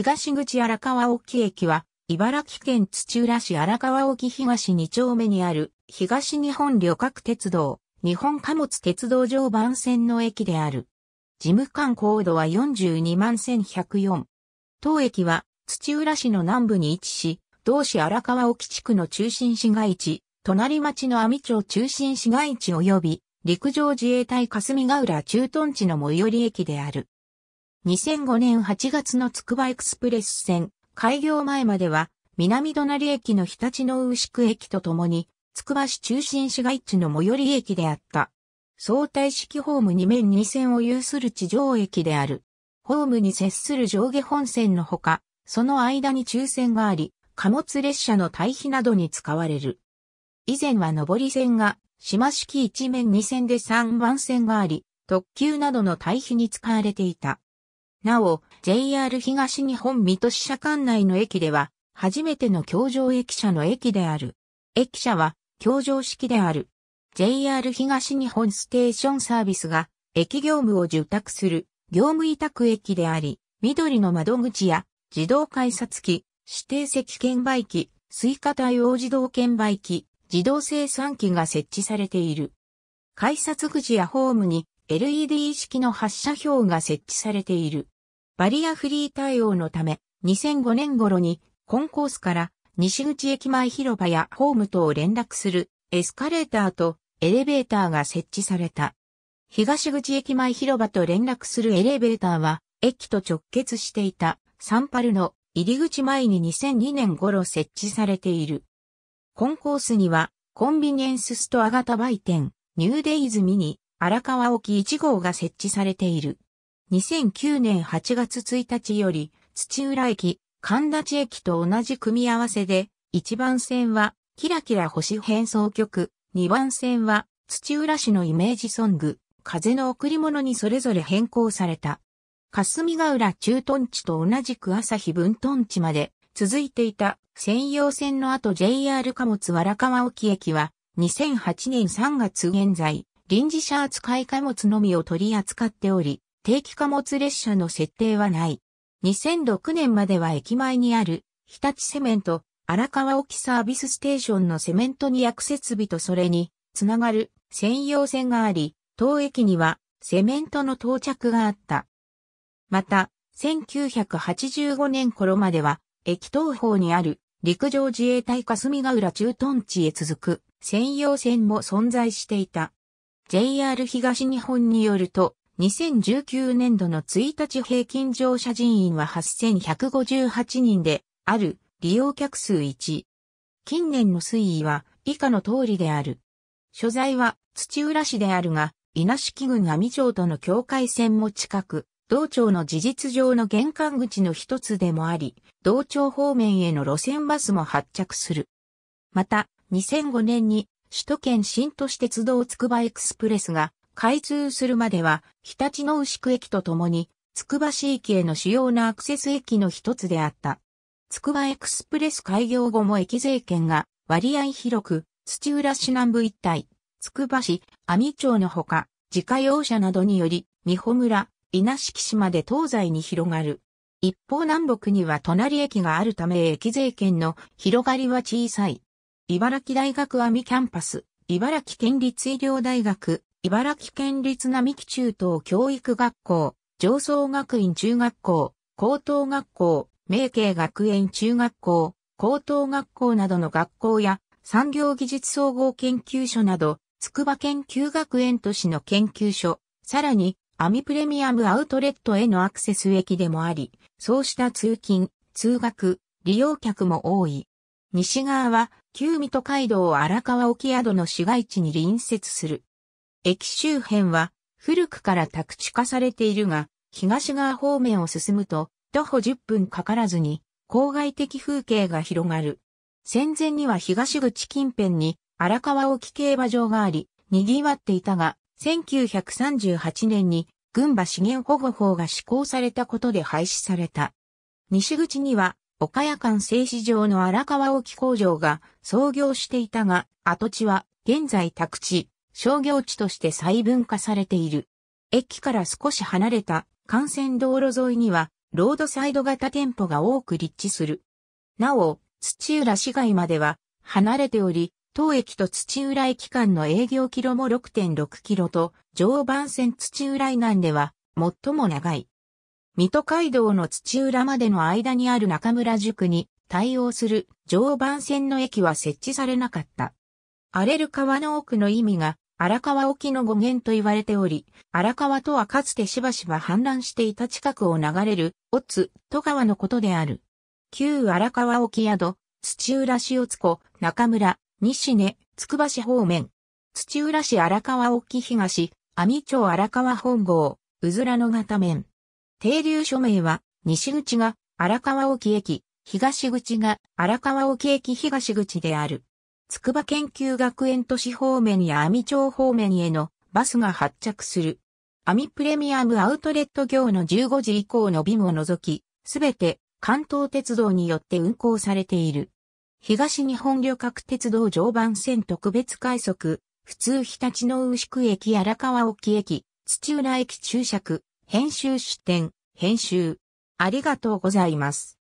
東口荒川沖駅は、茨城県土浦市荒川沖東2丁目にある、東日本旅客鉄道、日本貨物鉄道常磐線の駅である。事務官高度は42万1104。当駅は、土浦市の南部に位置し、同市荒川沖地区の中心市街地、隣町の網町中心市街地及び、陸上自衛隊霞ヶ浦駐屯地の最寄り駅である。2005年8月のつくばエクスプレス線、開業前までは、南隣駅の日立の牛久駅とともに、つくば市中心市街地の最寄り駅であった。相対式ホーム2面2線を有する地上駅である。ホームに接する上下本線のほか、その間に中線があり、貨物列車の対比などに使われる。以前は上り線が、島式1面2線で3番線があり、特急などの対比に使われていた。なお、JR 東日本水戸支社管内の駅では、初めての協上駅舎の駅である。駅舎は、協上式である。JR 東日本ステーションサービスが、駅業務を受託する、業務委託駅であり、緑の窓口や、自動改札機、指定席券売機、スイカ対応自動券売機、自動生産機が設置されている。改札口やホームに LED 式の発射表が設置されている。バリアフリー対応のため、2005年頃にコンコースから西口駅前広場やホームとを連絡するエスカレーターとエレベーターが設置された。東口駅前広場と連絡するエレベーターは駅と直結していたサンパルの入り口前に2002年頃設置されている。コンコースにはコンビニエンスストア型売店ニューデイズミニ荒川沖1号が設置されている。2009年8月1日より、土浦駅、神立駅と同じ組み合わせで、1番線は、キラキラ星変装曲、2番線は、土浦市のイメージソング、風の贈り物にそれぞれ変更された。霞ヶ浦駐屯地と同じく朝日分屯地まで続いていた専用線の後 JR 貨物荒川沖駅は2008年3月現在臨時車扱い貨物のみを取り扱っており、定期貨物列車の設定はない。2006年までは駅前にある日立セメント、荒川沖サービスステーションのセメントに役設備とそれにつながる専用線があり、当駅にはセメントの到着があった。また、1985年頃までは、駅東方にある陸上自衛隊霞ヶ浦駐屯地へ続く専用線も存在していた。JR 東日本によると、2019年度の1日平均乗車人員は8158人で、ある、利用客数1。近年の推移は、以下の通りである。所在は、土浦市であるが、稲敷郡網町との境界線も近く、道庁の事実上の玄関口の一つでもあり、道庁方面への路線バスも発着する。また、2005年に首都圏新都市鉄道つくばエクスプレスが開通するまでは、日立の牛久駅とともに、つくば市駅への主要なアクセス駅の一つであった。つくばエクスプレス開業後も駅税券が割合広く、土浦市南部一帯、つくば市、阿町のほか、自家用車などにより、美穂村、稲敷市まで東西に広がる。一方南北には隣駅があるため駅税券の広がりは小さい。茨城大学網キャンパス、茨城県立医療大学、茨城県立並木中等教育学校、上層学院中学校、高等学校、明慶学園中学校、高等学校などの学校や産業技術総合研究所など、筑波研究学園都市の研究所、さらに、アミプレミアムアウトレットへのアクセス駅でもあり、そうした通勤、通学、利用客も多い。西側は旧水戸街道荒川沖宿の市街地に隣接する。駅周辺は古くから宅地化されているが、東側方面を進むと徒歩10分かからずに郊外的風景が広がる。戦前には東口近辺に荒川沖競馬場があり、賑わっていたが、1938年に群馬資源保護法が施行されたことで廃止された。西口には岡谷間製糸場の荒川沖工場が創業していたが、跡地は現在宅地、商業地として細分化されている。駅から少し離れた幹線道路沿いには、ロードサイド型店舗が多く立地する。なお、土浦市街までは離れており、当駅と土浦駅間の営業キロも6.6キロと、常磐線土浦以南では最も長い。水戸街道の土浦までの間にある中村塾に対応する常磐線の駅は設置されなかった。荒れる川の奥の意味が荒川沖の語源と言われており、荒川とはかつてしばしば氾濫していた近くを流れる、オツ、戸川のことである。旧荒川沖宿、土浦市津湖、中村、西根、つくば市方面。土浦市荒川沖東、網町荒川本郷、うずらの型面。停留署名は、西口が荒川沖駅、東口が荒川沖駅東口である。筑波研究学園都市方面や網町方面へのバスが発着する。網プレミアムアウトレット業の15時以降の便を除き、すべて関東鉄道によって運行されている。東日本旅客鉄道常磐線特別快速、普通日立の牛久駅荒川沖駅、土浦駅注釈、編集視点、編集。ありがとうございます。